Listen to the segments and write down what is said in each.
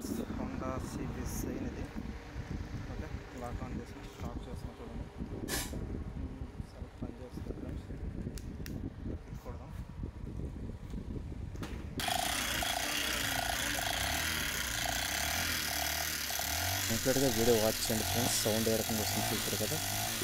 friends Honda సిబిస్ అయినది okay lock on చేసి స్టార్ట్ చేసిన చూడండి సెల్ఫ్ పని చేస్తుంది ఫ్రెండ్స్ తిప్పకూడదాం కంప్లీట్గా వీడియో వాచ్ చేయండి ఫ్రెండ్స్ సౌండ్ ఏ రకంగా వస్తుంది చూసారు కదా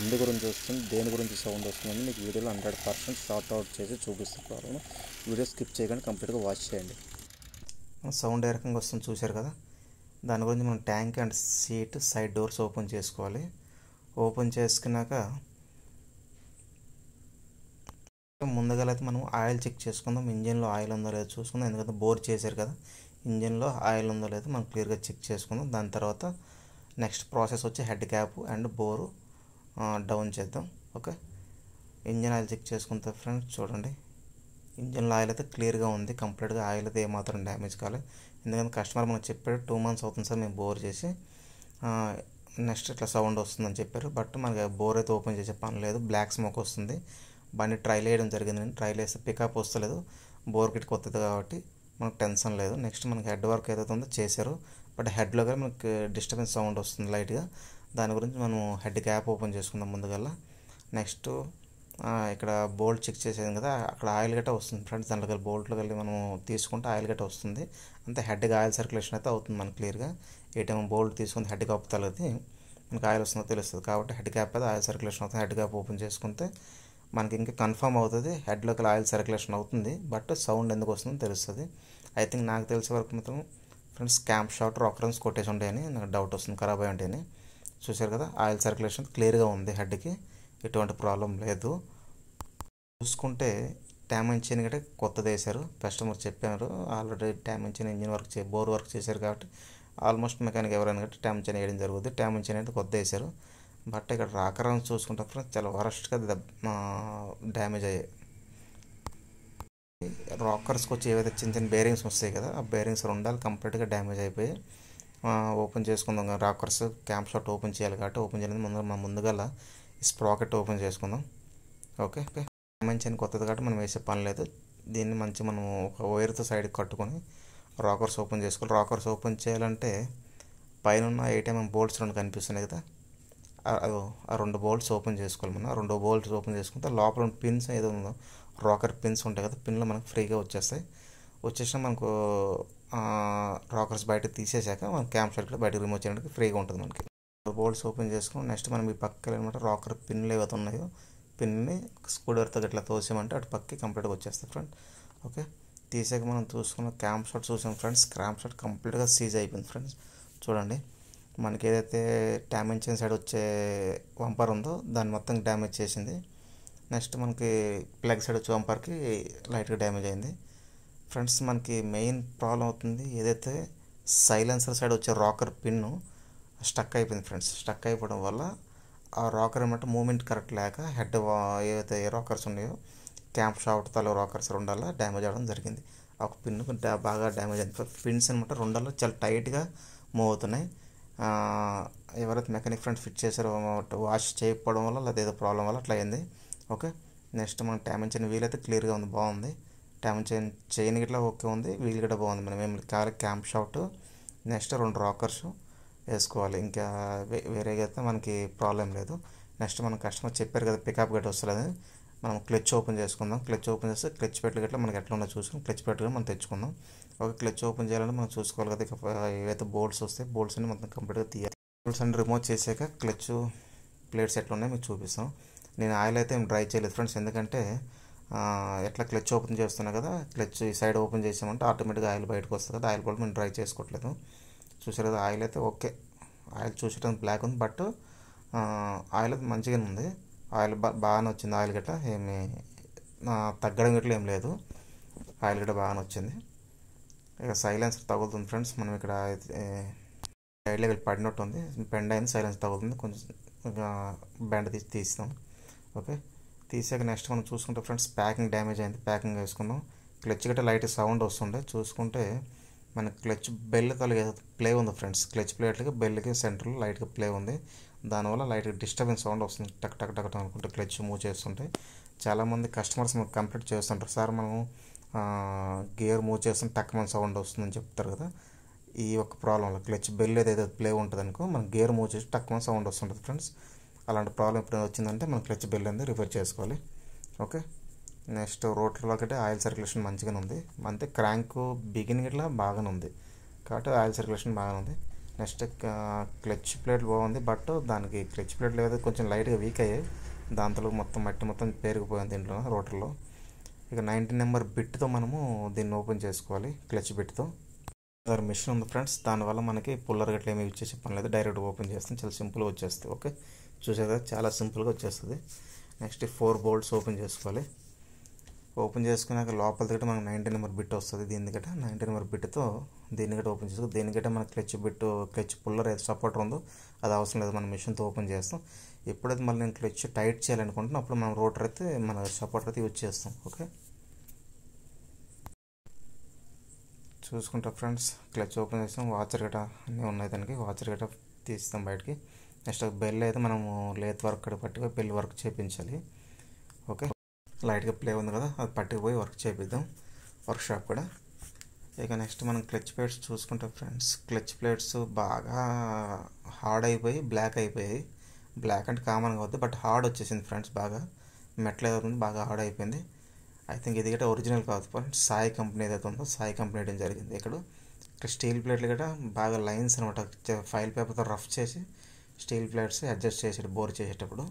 ఎందు గురించి వస్తుంది దేని గురించి సౌండ్ వస్తుందని మీకు వీడియోలో హండ్రెడ్ పర్సెంట్ షార్ట్ అవుట్ చేసి చూపిస్తున్నారు వీడియో స్కిప్ చేయకుండా కంప్లీట్గా వాచ్ చేయండి సౌండ్ ఏ రకంగా వస్తుంది చూశారు కదా దాని గురించి మనం tank and seat side doors open చేసుకోవాలి ఓపెన్ చేసుకున్నాక ముందుగాలైతే మనం ఆయిల్ చెక్ చేసుకుందాం ఇంజన్లో ఆయిల్ ఉందో లేదో చూసుకుందాం ఎందుకంటే బోర్ చేశారు కదా ఇంజన్లో ఆయిల్ ఉందో లేదో మనం క్లియర్గా చెక్ చేసుకుందాం దాని తర్వాత నెక్స్ట్ ప్రాసెస్ వచ్చి head cap and bore down చేద్దాం ఓకే ఇంజన్ ఆయిల్ చెక్ చేసుకుంటా ఫ్రెండ్స్ చూడండి ఇంజన్లో ఆయిల్ అయితే క్లియర్గా ఉంది కంప్లీట్గా ఆయిల్ అయితే ఏమాత్రం డ్యామేజ్ కాలేదు ఎందుకంటే కస్టమర్ మనకు చెప్పాడు టూ మంత్స్ అవుతుంది సార్ మేము బోర్ చేసి నెక్స్ట్ ఇట్లా సౌండ్ వస్తుందని చెప్పారు బట్ మనకి బోర్ అయితే ఓపెన్ చేసే పని లేదు బ్లాక్ స్మోక్ వస్తుంది బండి ట్రైల్ వేయడం జరిగింది ట్రైల్ వేస్తే పికప్ వస్తలేదు బోర్ కిట్ కొత్తది కాబట్టి మనకు టెన్షన్ లేదు నెక్స్ట్ మనకి హెడ్ వర్క్ ఏదైతే ఉందో చేశారు బట్ హెడ్లో కూడా మనకి డిస్టర్బెన్స్ సౌండ్ వస్తుంది లైట్గా దాని గురించి మనం హెడ్ క్యాప్ ఓపెన్ చేసుకుందాం ముందుగల్లా నెక్స్ట్ ఇక్కడ బోల్ట్ చెక్ చేసేది కదా అక్కడ ఆయిల్ గట్ట వస్తుంది ఫ్రెండ్స్ దాంట్లో బోల్ట్లో కలిపి మనం తీసుకుంటే ఆయిల్ గట్ట వస్తుంది అంతే హెడ్గా ఆయిల్ సర్క్యులేషన్ అయితే అవుతుంది మనకి క్లియర్గా ఏటీఎం బోల్ట్ తీసుకుని హెడ్ క్యాప్ తలది మనకి ఆయిల్ వస్తుందో తెలుస్తుంది కాబట్టి హెడ్ క్యాప్ అయితే ఆయిల్ సర్క్యులేషన్ అవుతుంది హెడ్ క్యాప్ ఓపెన్ చేసుకుంటే మనకి ఇంకా కన్ఫర్మ్ అవుతుంది లోకి ఆయిల్ సర్క్యులేషన్ అవుతుంది బట్ సౌండ్ ఎందుకు వస్తుందో తెలుస్తుంది ఐ థింక్ నాకు తెలిసే వరకు మాత్రం ఫ్రెండ్స్ క్యాంప్ షాట్ రాకరన్స్ కొట్టేసి ఉంటాయని నాకు డౌట్ వస్తుంది ఖరాబ్ అయ్యి ఉంటాయని చూశారు కదా ఆయిల్ సర్క్యులేషన్ క్లియర్గా ఉంది హెడ్కి ఎటువంటి ప్రాబ్లం లేదు చూసుకుంటే ట్యామ్ ఇంజిన్ కంటే కొత్తది వేశారు కస్టమర్ చెప్పారు ఆల్రెడీ ట్యామ్ ఇంజిన్ ఇంజిన్ వర్క్ చే బోర్ వర్క్ చేశారు కాబట్టి ఆల్మోస్ట్ మెకానిక్ ఎవరైనా కట్టి ట్యామ్ ఇంజిన్ వేయడం జరుగుతుంది ట్యామ్ ఇంజిన్ అనేది కొత్త వేశారు బట్ ఇక్కడ రాకరం చూసుకుంటే చాలా వరస్ట్గా డ్యామేజ్ అయ్యాయి రాకర్స్కి వచ్చి ఏవైతే చిన్న చిన్న బేరింగ్స్ వస్తాయి కదా ఆ బేరింగ్స్ రెండాలు కంప్లీట్గా డ్యామేజ్ అయిపోయి ఓపెన్ చేసుకుందాం రాకర్స్ క్యాంప్ షాట్ ఓపెన్ చేయాలి కాబట్టి ఓపెన్ చేయలేదు ముందు మనం ముందుగా స్ప్రాకెట్ ఓపెన్ చేసుకుందాం ఓకే ఓకే మంచి అని కొత్తది కాబట్టి మనం వేసే పని లేదు దీన్ని మంచి మనం ఒక వైర్తో సైడ్కి కట్టుకొని రాకర్స్ ఓపెన్ చేసుకోవాలి రాకర్స్ ఓపెన్ చేయాలంటే పైన ఉన్న ఏటీఎం బోల్ట్స్ రెండు కనిపిస్తున్నాయి కదా ఆ రెండు బోల్ట్స్ ఓపెన్ చేసుకోవాలి మనం రెండు బోల్ట్స్ ఓపెన్ చేసుకుంటే లోపల పిన్స్ ఏదో ఉందో రాకర్ పిన్స్ ఉంటాయి కదా పిన్లు మనకు ఫ్రీగా వచ్చేస్తాయి వచ్చేసిన మనకు రాకర్స్ బయట తీసేసాక మనం క్యాంప్ షాట్ కూడా బయటకు రిమూవ్ చేయడానికి ఫ్రీగా ఉంటుంది మనకి బోల్ట్స్ ఓపెన్ చేసుకుని నెక్స్ట్ మనం ఈ పక్కన అనమాట రాకర్ పిన్లు ఏవైతే ఉన్నాయో పిన్ని స్క్రూడ్రైవర్తో ఇట్లా తోసామంటే అటు పక్కకి కంప్లీట్గా వచ్చేస్తాయి ఫ్రెండ్ ఓకే తీసాక మనం చూసుకున్న క్యాంప్ షాట్ చూసాం ఫ్రెండ్స్ క్యాంప్ షాట్ కంప్లీట్గా సీజ్ అయిపోయింది ఫ్రెండ్స్ చూడండి మనకి ఏదైతే డ్యామేజ్ సైడ్ వచ్చే వంపర్ ఉందో దాన్ని మొత్తం డ్యామేజ్ చేసింది నెక్స్ట్ మనకి ప్లగ్ సైడ్ వచ్చే వంపర్కి లైట్గా డ్యామేజ్ అయింది ఫ్రెండ్స్ మనకి మెయిన్ ప్రాబ్లం అవుతుంది ఏదైతే సైలెన్సర్ సైడ్ వచ్చే రాకర్ పిన్ను స్టక్ అయిపోయింది ఫ్రెండ్స్ స్టక్ అయిపోవడం వల్ల ఆ రాకర్ ఏమంటే మూమెంట్ కరెక్ట్ లేక హెడ్ ఏవైతే రాకర్స్ ఉన్నాయో క్యాంప్ షాట్ తల రాకర్స్ రెండల్లా డ్యామేజ్ అవడం జరిగింది ఒక పిన్ బాగా డ్యామేజ్ అయింది పిన్స్ అనమాట రెండల్లో చాలా టైట్గా మూవ్ అవుతున్నాయి ఎవరైతే మెకానిక్ ఫ్రెండ్ ఫిట్ చేశారో వాష్ చేయకపోవడం వల్ల లేదా ఏదో ప్రాబ్లం వల్ల అట్లా అయింది ఓకే నెక్స్ట్ మనం డ్యామేజ్ అయిన వీల్ అయితే క్లియర్గా ఉంది బాగుంది డ్యామేజ్ అయిన చైన్ గిట్లా ఓకే ఉంది వీల్ గిట్లా బాగుంది మనం ఏమి కావాలి క్యాంప్ షాట్ నెక్స్ట్ రెండు రాకర్సు వేసుకోవాలి ఇంకా వేరే అయితే మనకి ప్రాబ్లం లేదు నెక్స్ట్ మనం కస్టమర్ చెప్పారు కదా పికప్ గట్టి వస్తుంది మనం క్లచ్ ఓపెన్ చేసుకుందాం క్లచ్ ఓపెన్ చేస్తే క్లచ్ పెట్టలు గట్లా మనకి ఎట్లా ఉన్నా చూసుకుని క్లచ్ పెట్టుకుని మనం తెచ్చుకుందాం ఒక క్లచ్ ఓపెన్ చేయాలంటే మనం చూసుకోవాలి కదా ఏవైతే బోర్డ్స్ వస్తే బోర్డ్స్ అన్ని మొత్తం కంప్లీట్గా తీయాలి బోల్డ్స్ అన్ని రిమూవ్ చేసాక క్లచ్ ప్లేట్స్ ఎట్లా ఉన్నాయి మీకు చూపిస్తాం నేను ఆయిల్ అయితే ఏం డ్రై చేయలేదు ఫ్రెండ్స్ ఎందుకంటే ఎట్లా క్లచ్ ఓపెన్ చేస్తున్నా కదా క్లచ్ ఈ సైడ్ ఓపెన్ చేసామంటే ఆటోమేటిక్గా ఆయిల్ బయటకు వస్తుంది కదా ఆయిల్ కూడా మేము డ్రై చేసుకోవట్లేదు చూసారు కదా ఆయిల్ అయితే ఓకే ఆయిల్ చూసేటందుకు బ్లాక్ ఉంది బట్ ఆయిల్ అయితే మంచిగానే ఉంది ఆయిల్ బాగానే వచ్చింది ఆయిల్ గట్రా ఏమి తగ్గడం గట్ల ఏం లేదు ఆయిల్ గట్ట బాగానే వచ్చింది ఇక సైలెన్సర్ తగులుతుంది ఫ్రెండ్స్ మనం ఇక్కడ సైడ్ వెళ్ళి పడినట్టు ఉంది బెండ్ అయింది సైలెన్స్ తగులుతుంది కొంచెం బెండ్ తీసి తీస్తాం ఓకే తీసాక నెక్స్ట్ మనం చూసుకుంటే ఫ్రెండ్స్ ప్యాకింగ్ డ్యామేజ్ అయింది ప్యాకింగ్ వేసుకుందాం క్లచ్ గట్ట లైట్ సౌండ్ వస్తుండే చూసుకుంటే మన క్లచ్ బెల్ తల ప్లే ఉంది ఫ్రెండ్స్ క్లచ్ ప్లేట్లకి బెల్కి సెంటర్లో లైట్గా ప్లే ఉంది దానివల్ల లైట్గా డిస్టర్బెన్స్ సౌండ్ వస్తుంది టక్ టక్ టక్ అనుకుంటే క్లచ్ మూవ్ చేస్తుంటే చాలామంది కస్టమర్స్ మనకు కంప్లీట్ చేస్తుంటారు సార్ మనం గేర్ మూవ్ చేస్తుంటే టక్ మన సౌండ్ వస్తుందని చెప్తారు కదా ఈ యొక్క ప్రాబ్లం క్లచ్ బెల్ ఏదైతే ప్లే ఉంటుంది అనుకో మనం గేర్ మూవ్ చేసి మన సౌండ్ వస్తుంటుంది ఫ్రెండ్స్ అలాంటి ప్రాబ్లం ఎప్పుడైనా వచ్చిందంటే మనం క్లచ్ బెల్ అనేది రిపేర్ చేసుకోవాలి ఓకే నెక్స్ట్ రోట్లో ఒకటి ఆయిల్ సర్క్యులేషన్ మంచిగానే ఉంది అంతే క్రాంక్ బిగినింగ్ ఇట్లా బాగానే ఉంది కాబట్టి ఆయిల్ సర్క్యులేషన్ బాగానే ఉంది నెక్స్ట్ క్లచ్ ప్లేట్ బాగుంది బట్ దానికి క్లచ్ ప్లేట్ లేదా కొంచెం లైట్గా వీక్ అయ్యాయి దాంతో మొత్తం మట్టి మొత్తం పేరుకుపోయింది దీంట్లో రోటర్లో ఇక నైన్టీన్ నెంబర్ బిట్తో మనము దీన్ని ఓపెన్ చేసుకోవాలి క్లచ్ బిట్తో దాని మిషన్ ఉంది ఫ్రెండ్స్ దానివల్ల మనకి పుల్లర్ గట్ల ఏమి యూజ్ చేసి పని లేదు డైరెక్ట్ ఓపెన్ చేస్తాం చాలా సింపుల్గా వచ్చేస్తుంది ఓకే చూసేదా చాలా సింపుల్గా వచ్చేస్తుంది నెక్స్ట్ ఫోర్ బోల్ట్స్ ఓపెన్ చేసుకోవాలి ఓపెన్ చేసుకున్నాక లోపల దగ్గర మనకు నైంటీ నెంబర్ బిట్ వస్తుంది దీనికట నైంటీ నెంబర్ బిట్తో దీన్ని గట్ట ఓపెన్ చేసుకో దీని గట్ట మన క్లచ్ బిట్ క్లచ్ పుల్లర్ అయితే సపోర్టర్ ఉందో అది అవసరం లేదు మనం మిషన్తో ఓపెన్ చేస్తాం ఎప్పుడైతే మళ్ళీ నేను క్లచ్ టైట్ చేయాలనుకుంటున్నా అప్పుడు మనం రోటర్ అయితే మన సపోర్టర్ అయితే యూజ్ చేస్తాం ఓకే చూసుకుంటా ఫ్రెండ్స్ క్లచ్ ఓపెన్ చేస్తాం వాచర్ గట అన్నీ ఉన్నాయి దానికి వాచర్ గట తీస్తాం బయటికి నెక్స్ట్ బెల్ అయితే మనము లేత్ వర్క్ పట్టుగా బెల్ వర్క్ చేపించాలి ఓకే లైట్గా ప్లే ఉంది కదా అది పట్టుకుపోయి వర్క్ చేపిద్దాం వర్క్షాప్ కూడా ఇక నెక్స్ట్ మనం క్లచ్ ప్లేట్స్ చూసుకుంటే ఫ్రెండ్స్ క్లచ్ ప్లేట్స్ బాగా హార్డ్ అయిపోయి బ్లాక్ అయిపోయాయి బ్లాక్ అంటే కామన్ కావద్దు బట్ హార్డ్ వచ్చేసింది ఫ్రెండ్స్ బాగా ఏదో ఉంది బాగా హార్డ్ అయిపోయింది ఐ థింక్ ఇది ఒరిజినల్ కావద్దు ఫ్రెండ్స్ సాయి కంపెనీ ఏదైతే ఉందో సాయి కంపెనీ వేయడం జరిగింది ఇక్కడ ఇక్కడ స్టీల్ ప్లేట్లు కూడా బాగా లైన్స్ అనమాట ఫైల్ పేపర్తో రఫ్ చేసి స్టీల్ ప్లేట్స్ అడ్జస్ట్ చేసేటప్పుడు బోర్ చేసేటప్పుడు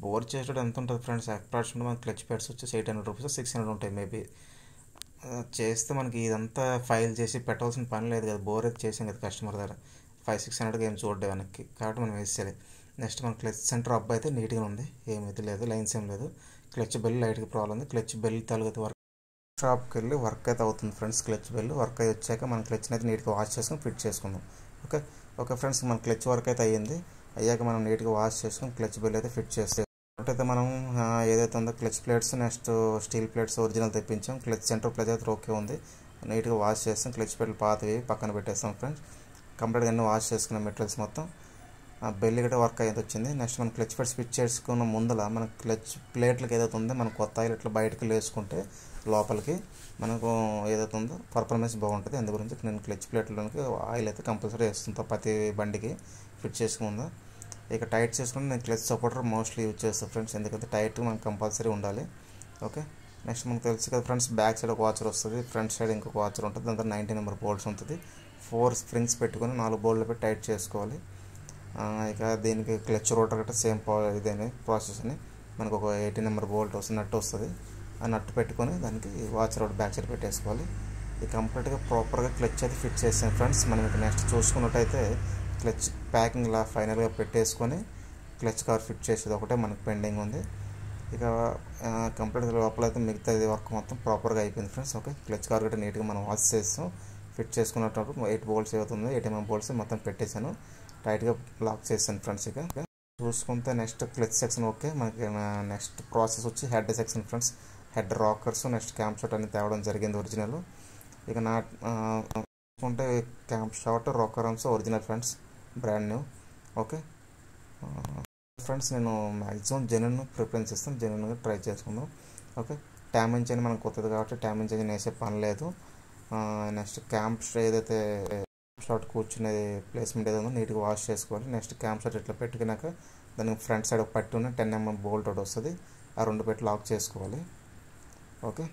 బోర్ చేసేటప్పుడు ఎంత ఉంటుంది ఫ్రెండ్స్ అప్రాక్సిమేట్ మనకి క్లచ్ ప్యాడ్స్ వచ్చేసి eight hundred rupees six hundred ఉంటాయి మేబీ చేస్తే మనకి ఇదంతా ఫైల్ చేసి పెట్టాల్సిన పని లేదు కదా బోర్ అయితే చేసాం కదా కస్టమర్ దగ్గర ఫైవ్ సిక్స్ హండ్రెడ్కి ఏం చూడలేదు వెనక్కి కాబట్టి మనం వేసేయాలి నెక్స్ట్ మన క్లచ్ సెంటర్ అబ్బాయి అయితే నీట్గా ఉంది ఏమైతే లేదు లైన్స్ ఏం లేదు క్లచ్ బెల్ లైట్కి ప్రాబ్లం ఉంది క్లచ్ బెల్ తలగతి వర్క్ షాప్కి వెళ్ళి వర్క్ అయితే అవుతుంది ఫ్రెండ్స్ క్లచ్ బెల్ వర్క్ అయి వచ్చాక మన క్లచ్ అయితే నీట్గా వాష్ చేసుకుని ఫిట్ చేసుకుందాం ఓకే ఓకే ఫ్రెండ్స్ మన క్లచ్ వర్క్ అయితే అయ్యింది అయ్యాక మనం నీట్గా వాష్ చేసుకుని క్లచ్ బెల్ అయితే ఫిట్ చేస్తాం అయితే మనం ఏదైతే ఉందో clutch plates next steel plates original తెప్పించాం క్లచ్ సెంటర్ ప్లేట్ అయితే ఓకే ఉంది నీట్గా వాష్ చేస్తాం క్లచ్ ప్లేట్లు పాతవి పక్కన పెట్టేస్తాం ఫ్రెండ్స్ కంప్లీట్గా అన్ని వాష్ చేసుకున్న మెటీరియల్స్ మొత్తం బెల్లి గట్ట వర్క్ అయితే వచ్చింది నెక్స్ట్ మనం క్లచ్ ప్లేట్స్ ఫిట్ చేసుకున్న ముందల మన క్లచ్ ప్లేట్లకు ఏదైతే ఉందో మనం కొత్త ఆయిల్ ఇట్లా బయటకు వేసుకుంటే లోపలికి మనకు ఏదైతే ఉందో పర్ఫార్మెన్స్ బాగుంటుంది అందు గురించి నేను క్లచ్ ప్లేట్లోనికి ఆయిల్ అయితే కంపల్సరీ వేస్తుంటా ప్రతి బండికి ఫిట్ చేసుకుందా ఇక టైట్ చేసుకుని నేను క్లచ్ సపోర్టర్ మోస్ట్లీ యూజ్ చేస్తాను ఫ్రెండ్స్ ఎందుకంటే టైట్ మనకు కంపల్సరీ ఉండాలి ఓకే నెక్స్ట్ మనకు తెలుసు కదా ఫ్రెండ్స్ బ్యాక్ సైడ్ ఒక వాచర్ వస్తుంది ఫ్రంట్ సైడ్ ఇంకొక వాచర్ ఉంటుంది దాని నైంటీ నెంబర్ బోల్డ్స్ ఉంటుంది ఫోర్ స్ప్రింగ్స్ పెట్టుకొని నాలుగు బోల్డ్లు పెట్టి టైట్ చేసుకోవాలి ఇక దీనికి క్లచ్ రోటర్ గట్రా సేమ్ ఇదేనే ప్రాసెస్ అని మనకు ఒక ఎయిటీ నెంబర్ బోల్ట్ వస్తుంది నట్టు వస్తుంది ఆ నట్టు పెట్టుకొని దానికి వాచర్ ఒకటి బ్యాక్ సైడ్ పెట్టేసుకోవాలి ఇది కంప్లీట్గా ప్రాపర్గా క్లచ్ అయితే ఫిట్ చేసాను ఫ్రెండ్స్ మనం ఇక నెక్స్ట్ చూసుకున్నట్టయితే క్లచ్ ప్యాకింగ్ ఇలా ఫైనల్గా పెట్టేసుకొని క్లచ్ కార్ ఫిట్ చేసేది ఒకటే మనకు పెండింగ్ ఉంది ఇక కంప్లీట్ లోపల అయితే మిగతా ఇది వర్క్ మొత్తం ప్రాపర్గా అయిపోయింది ఫ్రెండ్స్ ఓకే క్లచ్ కార్ గట్రా నీట్గా మనం వాష్ చేస్తాం ఫిట్ చేసుకున్నప్పుడు ఎయిట్ బోల్స్ అవుతుంది ఎయిట్ ఎంఎం బోల్స్ మొత్తం పెట్టేశాను టైట్గా లాక్ చేశాను ఫ్రెండ్స్ ఇక చూసుకుంటే నెక్స్ట్ క్లచ్ సెక్షన్ ఓకే మనకి నెక్స్ట్ ప్రాసెస్ వచ్చి head section friends head rockers next camshaft అనేది తేవడం జరిగింది ఒరిజినల్ ఇక నా చూసుకుంటే క్యాంప్ షాట్ రాకర్ అంశం original friends brand new okay friends నేను మ్యాక్సిమం జెన్యున్ ప్రిఫరెన్స్ ఇస్తాను జెన్యున్గా ట్రై చేసుకుందాం ఓకే ట్యామ్ ఇంజన్ మనకు కొత్తది కాబట్టి ట్యామ్ ఇంజన్ వేసే పని లేదు నెక్స్ట్ క్యాంప్ ఏదైతే షాట్ కూర్చునే ప్లేస్మెంట్ ఏదో ఉందో నీట్గా వాష్ చేసుకోవాలి నెక్స్ట్ క్యాంప్ షాట్ ఇట్లా పెట్టుకున్నాక దానికి ఫ్రంట్ సైడ్ ఒక పట్టు ఉన్న టెన్ ఎంఎం బోల్ట్ ఒకటి వస్తుంది ఆ రెండు పెట్టి లాక్ చేసుకోవాలి ఓకే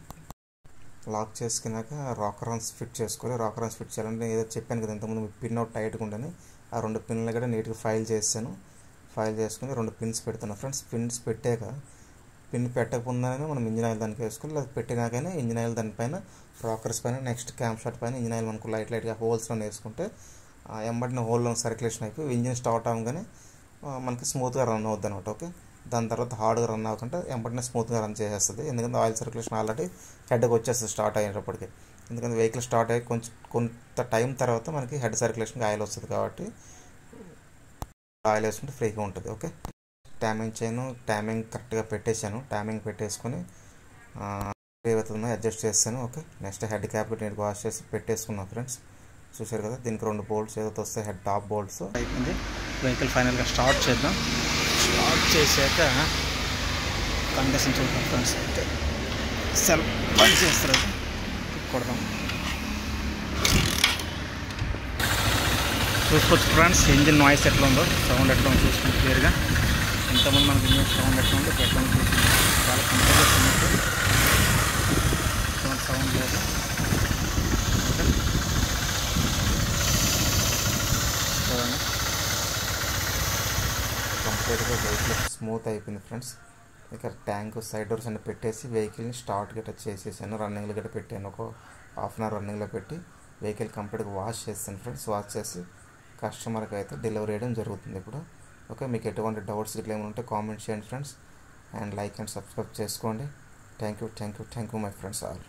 లాక్ చేసుకున్నాక రాకరాన్స్ ఫిట్ చేసుకోవాలి రాకరాన్స్ ఫిట్ చేయాలంటే ఏదో చెప్పాను కదా ఇంతకుముందు పిన్ అవుట్ టైట్గా ఉండని ఆ రెండు పిన్లు కూడా నీట్గా ఫైల్ చేశాను ఫైల్ చేసుకుని రెండు పిన్స్ పెడుతున్నాను ఫ్రెండ్స్ పిన్స్ పెట్టాక పిన్ పెట్టకుండా మనం ఇంజిన్ ఆయిల్ దానికి వేసుకోవాలి లేదా పెట్టినాకనే ఇంజిన్ ఆయిల్ దానిపైన రాకర్స్ పైన నెక్స్ట్ క్యాంప్ షాట్ పైన ఇంజిన్ ఆయిల్ మనకు లైట్ లైట్గా హోల్స్లో వేసుకుంటే ఎంబడిన హోల్లో సర్క్యులేషన్ అయిపోయి ఇంజిన్ స్టార్ట్ అవ్వగానే మనకి స్మూత్గా రన్ అవుద్ది అనమాట ఓకే దాని తర్వాత హార్డ్గా రన్ అవ్వకుండా వెంబడినే స్మూత్గా రన్ చేసేస్తుంది ఎందుకంటే ఆయిల్ సర్క్యులేషన్ ఆల్రెడీ హెడ్కి వచ్చేస్తుంది స్టార్ట్ అయినప్పటికి ఎందుకంటే వెహికల్ స్టార్ట్ అయ్యి కొంచెం కొంత టైం తర్వాత మనకి హెడ్ సర్క్యులేషన్కి ఆయిల్ వస్తుంది కాబట్టి ఆయిల్ వేసుకుంటే ఫ్రీగా ఉంటుంది ఓకే ట్యామింగ్ చేయను ట్యామింగ్ కరెక్ట్గా పెట్టేశాను ట్యామింగ్ పెట్టేసుకొని ఏవైతుందో అడ్జస్ట్ చేస్తాను ఓకే నెక్స్ట్ హెడ్ క్యాప్ నేను వాష్ చేసి పెట్టేసుకున్నాను ఫ్రెండ్స్ చూశారు కదా దీనికి రెండు బోల్ట్స్ ఏదైతే వస్తే హెడ్ టాప్ బోల్ట్స్ అయిపోయింది వెహికల్ ఫైనల్గా స్టార్ట్ చేద్దాం ఆఫ్ చేశాక కండిషన్ చూడటం ఫ్రెండ్స్ అయితే సెల్ బంద్ చేస్తారు కొడదాం చూసుకోవచ్చు ఫ్రెండ్స్ ఇంజిన్ నాయిస్ ఎట్లా ఉందో సౌండ్ ఎట్లా ఉందో చూసుకుంటే క్లియర్గా ఇంతమంది మనకి ఇంజిన్ సౌండ్ ఎట్లా ఉందో ఎట్లా ఉంది చూసుకుంటాం చాలా కంట్రోల్ సౌండ్ లేదు కంప్లీట్గా వెహికల్ స్మూత్ అయిపోయింది ఫ్రెండ్స్ ఇక్కడ ట్యాంక్ సైడ్ డోర్స్ అన్ని పెట్టేసి వెహికల్ని స్టార్ట్ గట్రా చేసేసాను రన్నింగ్లో గట్రా పెట్టాను ఒక హాఫ్ అన్ అవర్ రన్నింగ్లో పెట్టి వెహికల్ కంప్లీట్గా వాష్ చేస్తాను ఫ్రెండ్స్ వాష్ చేసి కస్టమర్కి అయితే డెలివరీ చేయడం జరుగుతుంది ఇప్పుడు ఓకే మీకు ఎటువంటి డౌట్స్ ఇట్లా ఏమైనా ఉంటే కామెంట్ చేయండి friends and like and subscribe చేసుకోండి thank you thank you thank you my friends all